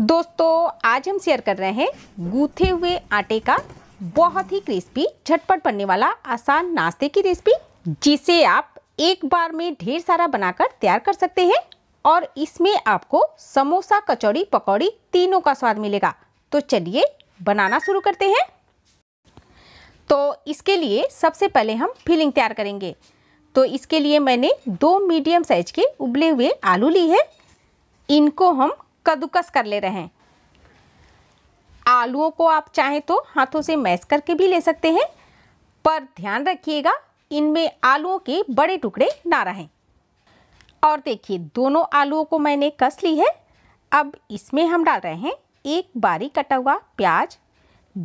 दोस्तों आज हम शेयर कर रहे हैं गूथे हुए आटे का बहुत ही क्रिस्पी झटपट बनने वाला आसान नाश्ते की रेसिपी जिसे आप एक बार में ढेर सारा बनाकर तैयार कर सकते हैं और इसमें आपको समोसा कचौड़ी पकौड़ी तीनों का स्वाद मिलेगा तो चलिए बनाना शुरू करते हैं तो इसके लिए सबसे पहले हम फिलिंग तैयार करेंगे तो इसके लिए मैंने दो मीडियम साइज के उबले हुए आलू ली है इनको हम कद्दूकस कर ले रहे हैं आलूओं को आप चाहें तो हाथों से मैश करके भी ले सकते हैं पर ध्यान रखिएगा इनमें आलूओं के बड़े टुकड़े ना रहें और देखिए दोनों आलूओं को मैंने कस ली है अब इसमें हम डाल रहे हैं एक बारीक कटा हुआ प्याज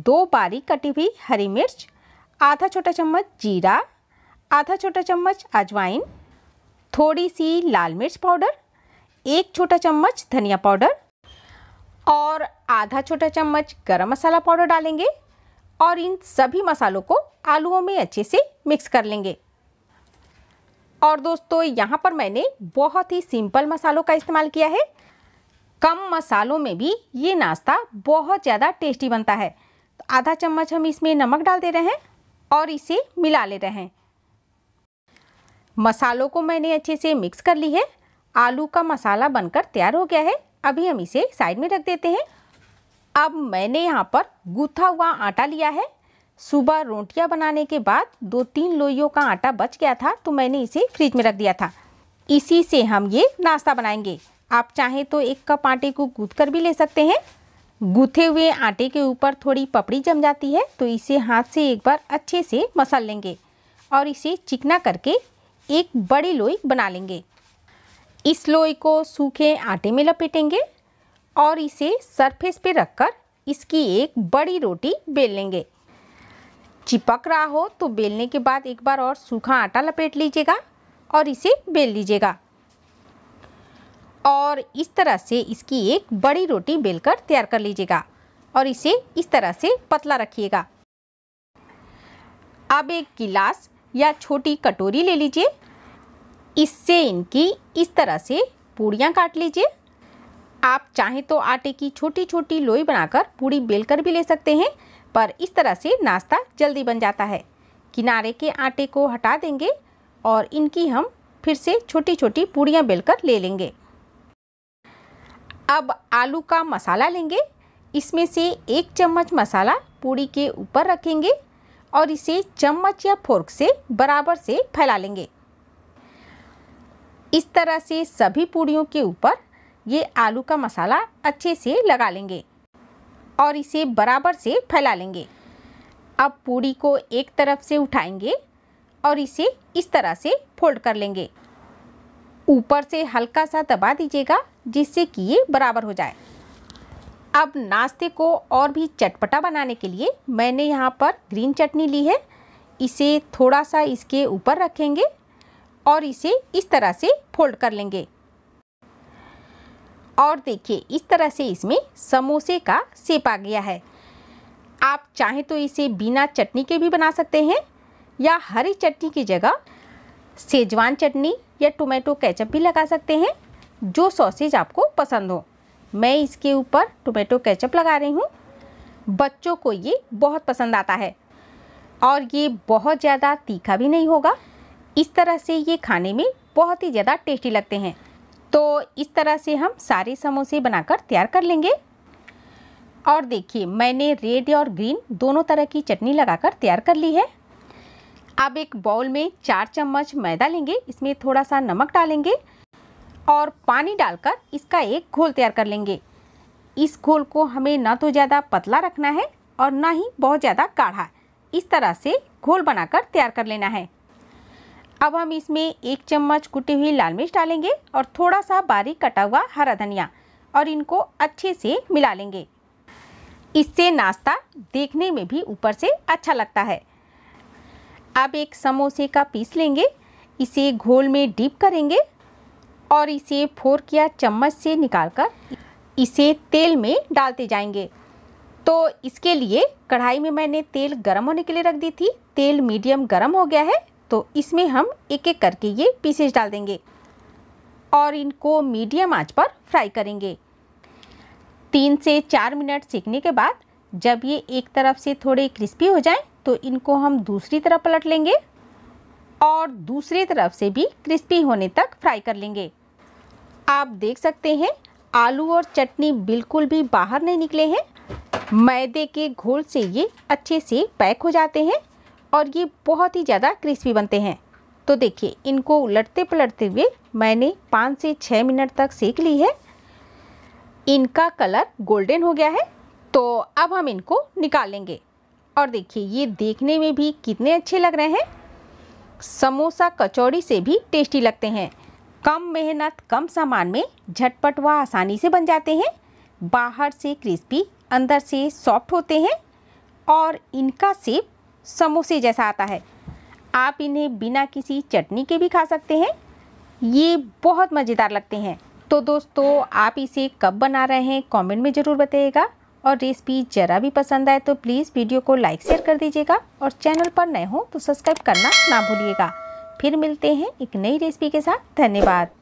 दो बारीक कटी हुई हरी मिर्च आधा छोटा चम्मच जीरा आधा छोटा चम्मच अजवाइन थोड़ी सी लाल मिर्च पाउडर एक छोटा चम्मच धनिया पाउडर और आधा छोटा चम्मच गरम मसाला पाउडर डालेंगे और इन सभी मसालों को आलूओं में अच्छे से मिक्स कर लेंगे और दोस्तों यहाँ पर मैंने बहुत ही सिंपल मसालों का इस्तेमाल किया है कम मसालों में भी ये नाश्ता बहुत ज़्यादा टेस्टी बनता है तो आधा चम्मच हम इसमें नमक डाल दे रहे हैं और इसे मिला ले रहे हैं मसालों को मैंने अच्छे से मिक्स कर ली है आलू का मसाला बनकर तैयार हो गया है अभी हम इसे साइड में रख देते हैं अब मैंने यहाँ पर गूथा हुआ आटा लिया है सुबह रोटियाँ बनाने के बाद दो तीन लोइयों का आटा बच गया था तो मैंने इसे फ्रिज में रख दिया था इसी से हम ये नाश्ता बनाएंगे आप चाहें तो एक कप आटे को गूथ कर भी ले सकते हैं गूथे हुए आटे के ऊपर थोड़ी पपड़ी जम जाती है तो इसे हाथ से एक बार अच्छे से मसल लेंगे और इसे चिकना करके एक बड़ी लोई बना लेंगे इस लोई को सूखे आटे में लपेटेंगे और इसे सरफेस पे रखकर इसकी एक बड़ी रोटी बेल लेंगे चिपक रहा हो तो बेलने के बाद एक बार और सूखा आटा लपेट लीजिएगा और इसे बेल लीजिएगा और इस तरह से इसकी एक बड़ी रोटी बेलकर तैयार कर लीजिएगा और इसे इस तरह से पतला रखिएगा अब एक गिलास या छोटी कटोरी ले लीजिए इससे इनकी इस तरह से पूड़ियाँ काट लीजिए आप चाहें तो आटे की छोटी छोटी लोई बनाकर पूड़ी बेलकर भी ले सकते हैं पर इस तरह से नाश्ता जल्दी बन जाता है किनारे के आटे को हटा देंगे और इनकी हम फिर से छोटी छोटी पूड़ियाँ बेलकर ले लेंगे अब आलू का मसाला लेंगे इसमें से एक चम्मच मसाला पूड़ी के ऊपर रखेंगे और इसे चम्मच या फोर्क से बराबर से फैला लेंगे इस तरह से सभी पूड़ियों के ऊपर ये आलू का मसाला अच्छे से लगा लेंगे और इसे बराबर से फैला लेंगे अब पूड़ी को एक तरफ से उठाएंगे और इसे इस तरह से फोल्ड कर लेंगे ऊपर से हल्का सा दबा दीजिएगा जिससे कि ये बराबर हो जाए अब नाश्ते को और भी चटपटा बनाने के लिए मैंने यहाँ पर ग्रीन चटनी ली है इसे थोड़ा सा इसके ऊपर रखेंगे और इसे इस तरह से फोल्ड कर लेंगे और देखिए इस तरह से इसमें समोसे का सेप आ गया है आप चाहें तो इसे बिना चटनी के भी बना सकते हैं या हरी चटनी की जगह सेजवान चटनी या टोमेटो केचप भी लगा सकते हैं जो सॉसेज आपको पसंद हो मैं इसके ऊपर टोमेटो केचप लगा रही हूँ बच्चों को ये बहुत पसंद आता है और ये बहुत ज़्यादा तीखा भी नहीं होगा इस तरह से ये खाने में बहुत ही ज़्यादा टेस्टी लगते हैं तो इस तरह से हम सारे समोसे बनाकर तैयार कर लेंगे और देखिए मैंने रेड और ग्रीन दोनों तरह की चटनी लगाकर तैयार कर ली है अब एक बाउल में चार चम्मच मैदा लेंगे इसमें थोड़ा सा नमक डालेंगे और पानी डालकर इसका एक घोल तैयार कर लेंगे इस घोल को हमें ना तो ज़्यादा पतला रखना है और ना ही बहुत ज़्यादा काढ़ा इस तरह से घोल बनाकर तैयार कर लेना है अब हम इसमें एक चम्मच कुटी हुई लाल मिर्च डालेंगे और थोड़ा सा बारीक कटा हुआ हरा धनिया और इनको अच्छे से मिला लेंगे इससे नाश्ता देखने में भी ऊपर से अच्छा लगता है अब एक समोसे का पीस लेंगे इसे घोल में डीप करेंगे और इसे फोर्क या चम्मच से निकालकर इसे तेल में डालते जाएंगे तो इसके लिए कढ़ाई में मैंने तेल गर्म होने के लिए रख दी थी तेल मीडियम गर्म हो गया है तो इसमें हम एक एक करके ये पीसेज डाल देंगे और इनको मीडियम आंच पर फ्राई करेंगे तीन से चार मिनट सेकने के बाद जब ये एक तरफ से थोड़े क्रिस्पी हो जाएं तो इनको हम दूसरी तरफ पलट लेंगे और दूसरी तरफ से भी क्रिस्पी होने तक फ्राई कर लेंगे आप देख सकते हैं आलू और चटनी बिल्कुल भी बाहर नहीं निकले हैं मैदे के घोल से ये अच्छे से पैक हो जाते हैं और ये बहुत ही ज़्यादा क्रिस्पी बनते हैं तो देखिए इनको उलटते पलटते हुए मैंने पाँच से छः मिनट तक सेक ली है इनका कलर गोल्डन हो गया है तो अब हम इनको निकालेंगे और देखिए ये देखने में भी कितने अच्छे लग रहे हैं समोसा कचौड़ी से भी टेस्टी लगते हैं कम मेहनत कम सामान में झटपट व आसानी से बन जाते हैं बाहर से क्रिस्पी अंदर से सॉफ्ट होते हैं और इनका सेप समोसे जैसा आता है आप इन्हें बिना किसी चटनी के भी खा सकते हैं ये बहुत मज़ेदार लगते हैं तो दोस्तों आप इसे कब बना रहे हैं कमेंट में ज़रूर बताइएगा और रेसिपी ज़रा भी पसंद आए तो प्लीज़ वीडियो को लाइक शेयर कर दीजिएगा और चैनल पर नए हो तो सब्सक्राइब करना ना भूलिएगा फिर मिलते हैं एक नई रेसिपी के साथ धन्यवाद